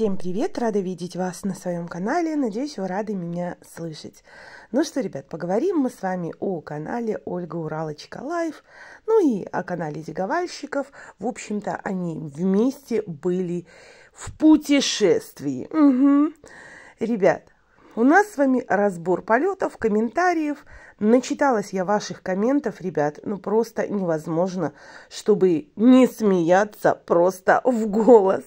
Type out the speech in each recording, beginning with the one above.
Всем привет! Рада видеть вас на своем канале. Надеюсь, вы рады меня слышать. Ну что, ребят, поговорим мы с вами о канале Ольга Уралочка Лайф, ну и о канале Диговальщиков. В общем-то, они вместе были в путешествии. Угу. Ребят, у нас с вами разбор полетов, комментариев. Начиталась я ваших комментов, ребят, ну просто невозможно, чтобы не смеяться просто в голос.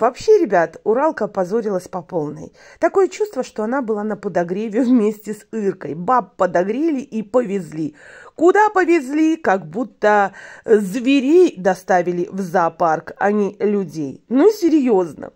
Вообще, ребят, Уралка позорилась по полной. Такое чувство, что она была на подогреве вместе с Иркой. Баб подогрели и повезли. Куда повезли? Как будто зверей доставили в зоопарк, а не людей. Ну, серьезно.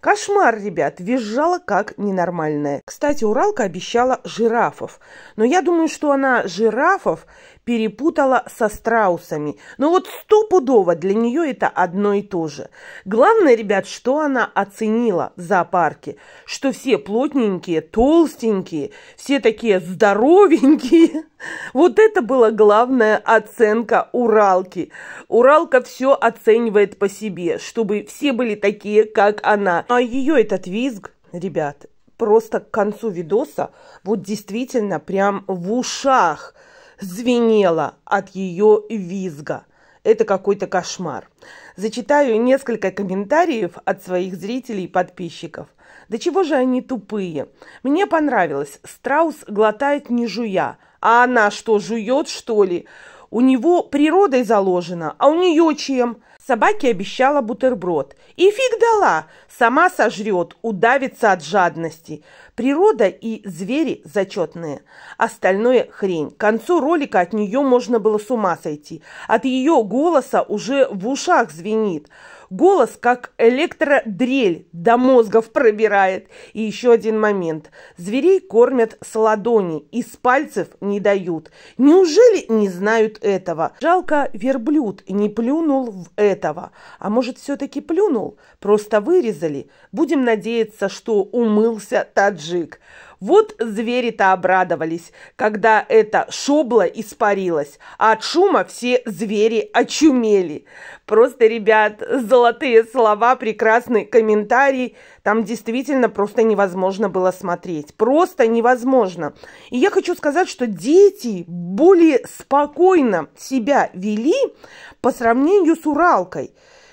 Кошмар, ребят, визжала как ненормальная. Кстати, Уралка обещала жирафов, но я думаю, что она жирафов перепутала со страусами. Но ну вот стопудово для нее это одно и то же. Главное, ребят, что она оценила в зоопарке, что все плотненькие, толстенькие, все такие здоровенькие. Вот это была главная оценка Уралки. Уралка все оценивает по себе, чтобы все были такие, как она. А ее этот визг, ребят, просто к концу видоса вот действительно прям в ушах – звенело от ее визга. Это какой-то кошмар. Зачитаю несколько комментариев от своих зрителей и подписчиков. Да чего же они тупые? Мне понравилось. Страус глотает не жуя. А она что, жует, что ли? У него природой заложено, а у нее чем? Собаке обещала бутерброд. И фиг дала! Сама сожрет, удавится от жадности. Природа и звери зачетные. Остальное хрень. К концу ролика от нее можно было с ума сойти. От ее голоса уже в ушах звенит. Голос, как электродрель, до мозгов пробирает. И еще один момент. Зверей кормят с ладони, из пальцев не дают. Неужели не знают этого? Жалко, верблюд не плюнул в этого. А может, все-таки плюнул? Просто вырезали. Будем надеяться, что умылся таджик. Вот звери-то обрадовались, когда эта шобла испарилась, а от шума все звери очумели. Просто, ребят, золотые слова, прекрасный комментарий. Там действительно просто невозможно было смотреть. Просто невозможно. И я хочу сказать, что дети более спокойно себя вели по сравнению с Уралкой.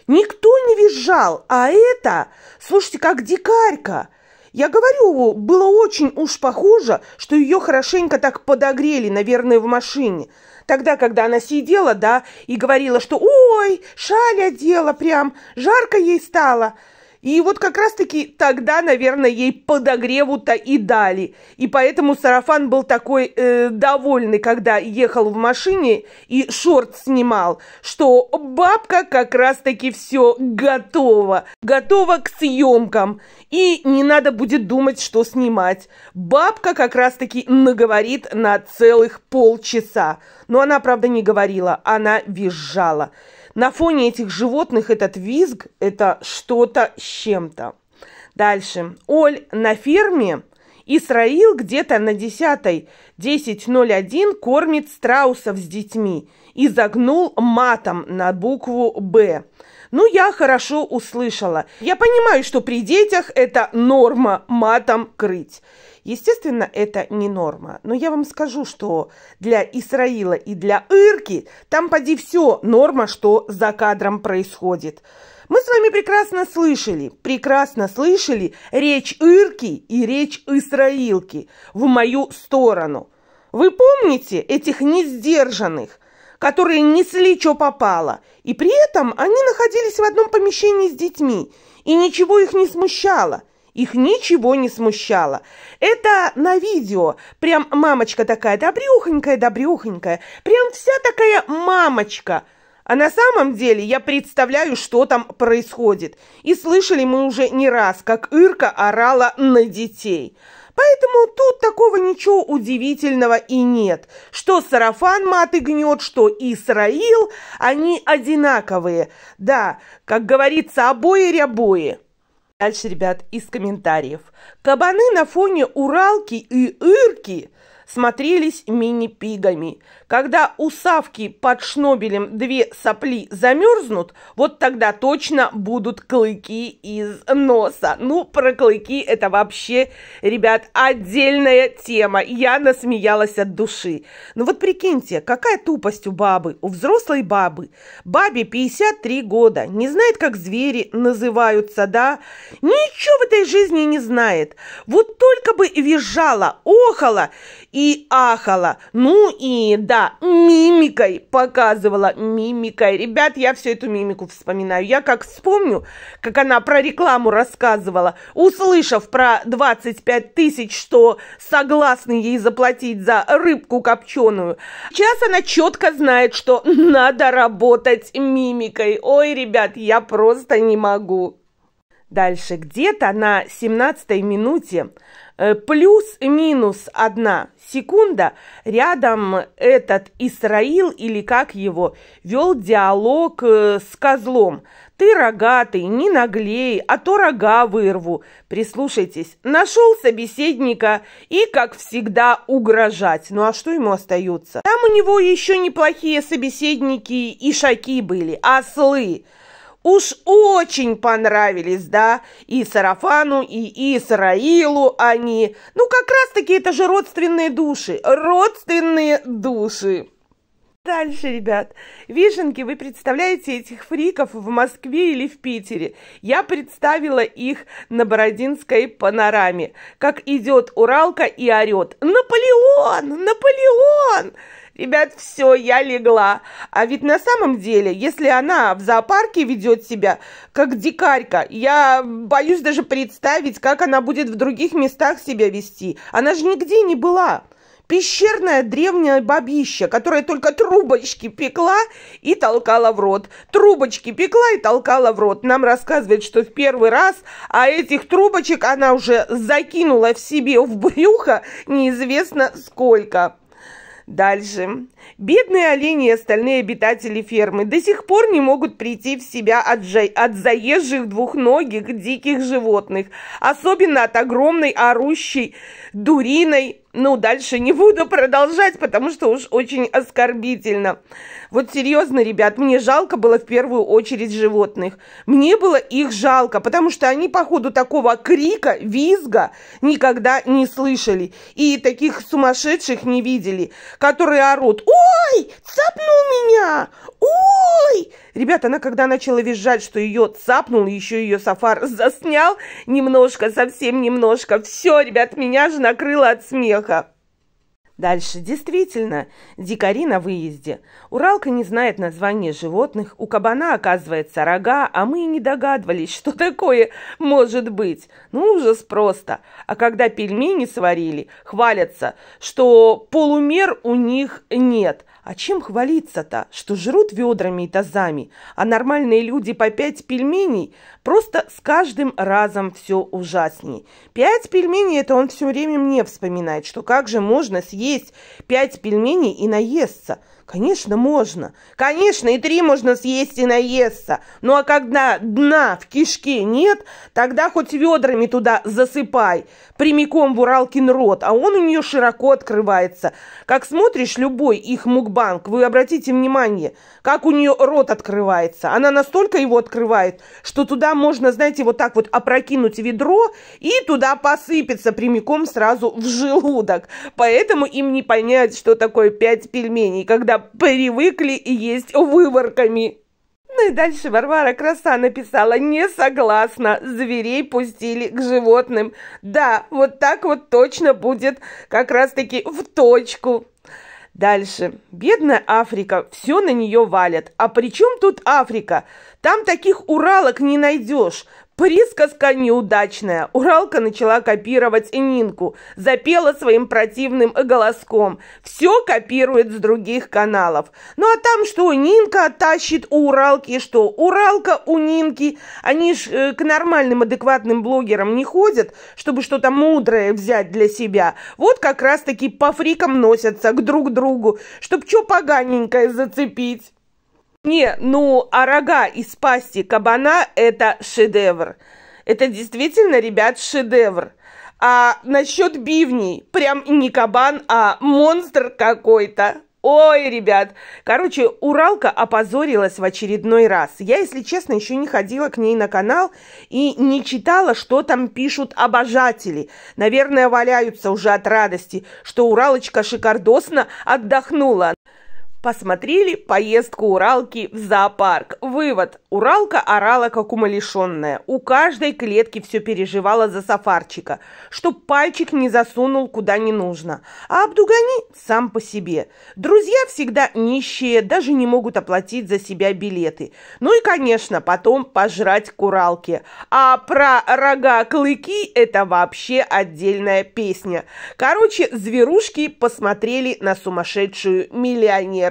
Никто не визжал, а это, слушайте, как дикарька – я говорю, было очень уж похоже, что ее хорошенько так подогрели, наверное, в машине. Тогда, когда она сидела, да, и говорила, что «Ой, шаль одела прям, жарко ей стало». И вот как раз-таки тогда, наверное, ей подогреву-то и дали. И поэтому сарафан был такой э, довольный, когда ехал в машине и шорт снимал, что бабка как раз-таки все готова. Готова к съемкам. И не надо будет думать, что снимать. Бабка как раз-таки наговорит на целых полчаса. Но она, правда, не говорила, она визжала. На фоне этих животных этот визг – это что-то с чем-то. Дальше. Оль на ферме Исраил где-то на 10.10.01 кормит страусов с детьми и загнул матом на букву «Б». Ну, я хорошо услышала. Я понимаю, что при детях это норма матом крыть. Естественно, это не норма. Но я вам скажу, что для Исраила и для Ирки там поди все норма, что за кадром происходит. Мы с вами прекрасно слышали, прекрасно слышали речь Ирки и речь Исраилки в мою сторону. Вы помните этих несдержанных – которые несли, что попало. И при этом они находились в одном помещении с детьми, и ничего их не смущало. Их ничего не смущало. Это на видео. Прям мамочка такая добрюхонькая, добрюхонькая. Прям вся такая мамочка. А на самом деле я представляю, что там происходит. И слышали мы уже не раз, как Ирка орала на детей. Поэтому тут такого ничего удивительного и нет. Что сарафан маты гнет, что Исраил, они одинаковые. Да, как говорится, обои-рябои. Дальше, ребят, из комментариев. Кабаны на фоне Уралки и Ирки – смотрелись мини-пигами. Когда у Савки под шнобелем две сопли замерзнут, вот тогда точно будут клыки из носа. Ну, про клыки это вообще, ребят, отдельная тема. Я насмеялась от души. Ну вот прикиньте, какая тупость у бабы, у взрослой бабы. Бабе 53 года, не знает, как звери называются, да? Ничего в этой жизни не знает. Вот только бы визжала, охала и и ахала. Ну и, да, мимикой показывала, мимикой. Ребят, я всю эту мимику вспоминаю. Я как вспомню, как она про рекламу рассказывала, услышав про 25 тысяч, что согласны ей заплатить за рыбку копченую. Сейчас она четко знает, что надо работать мимикой. Ой, ребят, я просто не могу. Дальше где-то на 17 минуте Э, плюс-минус одна секунда рядом этот Исраил, или как его, вел диалог э, с козлом. «Ты рогатый, не наглей, а то рога вырву». Прислушайтесь, нашел собеседника и, как всегда, угрожать. Ну а что ему остается? Там у него еще неплохие собеседники и шаки были, ослы а – Уж очень понравились, да, и Сарафану, и Исраилу они. Ну, как раз-таки это же родственные души, родственные души. Дальше, ребят. Вишенки, вы представляете этих фриков в Москве или в Питере? Я представила их на Бородинской панораме. Как идет Уралка и орет «Наполеон! Наполеон!» Ребят, все, я легла. А ведь на самом деле, если она в зоопарке ведет себя как дикарька, я боюсь даже представить, как она будет в других местах себя вести. Она же нигде не была. Пещерная древняя бабища, которая только трубочки пекла и толкала в рот. Трубочки пекла и толкала в рот. Нам рассказывает, что в первый раз, а этих трубочек она уже закинула в себе в брюхо неизвестно сколько. Дальше. Бедные олени и остальные обитатели фермы до сих пор не могут прийти в себя от, же... от заезжих двухногих диких животных, особенно от огромной орущей дуриной. Ну, дальше не буду продолжать, потому что уж очень оскорбительно. Вот серьезно, ребят, мне жалко было в первую очередь животных. Мне было их жалко, потому что они, по ходу такого крика, визга никогда не слышали. И таких сумасшедших не видели, которые орут Ой, цапнул меня! Ой! Ребята, она когда начала визжать, что ее цапнул, еще ее сафар заснял немножко, совсем немножко. Все, ребят, меня же накрыло от смеха. Дальше. Действительно, дикари на выезде. Уралка не знает названия животных, у кабана оказывается рога, а мы и не догадывались, что такое может быть. Ну, ужас просто. А когда пельмени сварили, хвалятся, что полумер у них нет. А чем хвалиться-то, что жрут ведрами и тазами, а нормальные люди по пять пельменей? Просто с каждым разом все ужасней. Пять пельменей – это он все время мне вспоминает, что как же можно съесть пять пельменей и наесться – Конечно, можно. Конечно, и три можно съесть и наесться. Ну а когда дна в кишке нет, тогда хоть ведрами туда засыпай, прямиком в Уралкин рот, а он у нее широко открывается. Как смотришь любой их мукбанк, вы обратите внимание, как у нее рот открывается. Она настолько его открывает, что туда можно, знаете, вот так вот опрокинуть ведро и туда посыпется прямиком сразу в желудок. Поэтому им не понять, что такое пять пельменей. Когда когда привыкли есть выворками. Ну и дальше Варвара Краса написала «Не согласна, зверей пустили к животным». Да, вот так вот точно будет как раз-таки в точку. Дальше. Бедная Африка, все на нее валят. А при чем тут Африка? Там таких уралок не найдешь. Присказка неудачная. Уралка начала копировать Нинку. Запела своим противным голоском. Все копирует с других каналов. Ну а там что Нинка тащит у Уралки, что Уралка у Нинки. Они ж э, к нормальным адекватным блогерам не ходят, чтобы что-то мудрое взять для себя. Вот как раз-таки по фрикам носятся к друг другу, чтобы что поганенькое зацепить. Не, ну, а рога из пасти кабана – это шедевр. Это действительно, ребят, шедевр. А насчет бивней, прям не кабан, а монстр какой-то. Ой, ребят. Короче, Уралка опозорилась в очередной раз. Я, если честно, еще не ходила к ней на канал и не читала, что там пишут обожатели. Наверное, валяются уже от радости, что Уралочка шикардосно отдохнула. Посмотрели поездку Уралки в зоопарк. Вывод. Уралка орала, как умалишенная. У каждой клетки все переживала за сафарчика, чтоб пальчик не засунул куда не нужно. А Абдугани сам по себе. Друзья всегда нищие, даже не могут оплатить за себя билеты. Ну и, конечно, потом пожрать к Уралке. А про рога-клыки – это вообще отдельная песня. Короче, зверушки посмотрели на сумасшедшую миллионера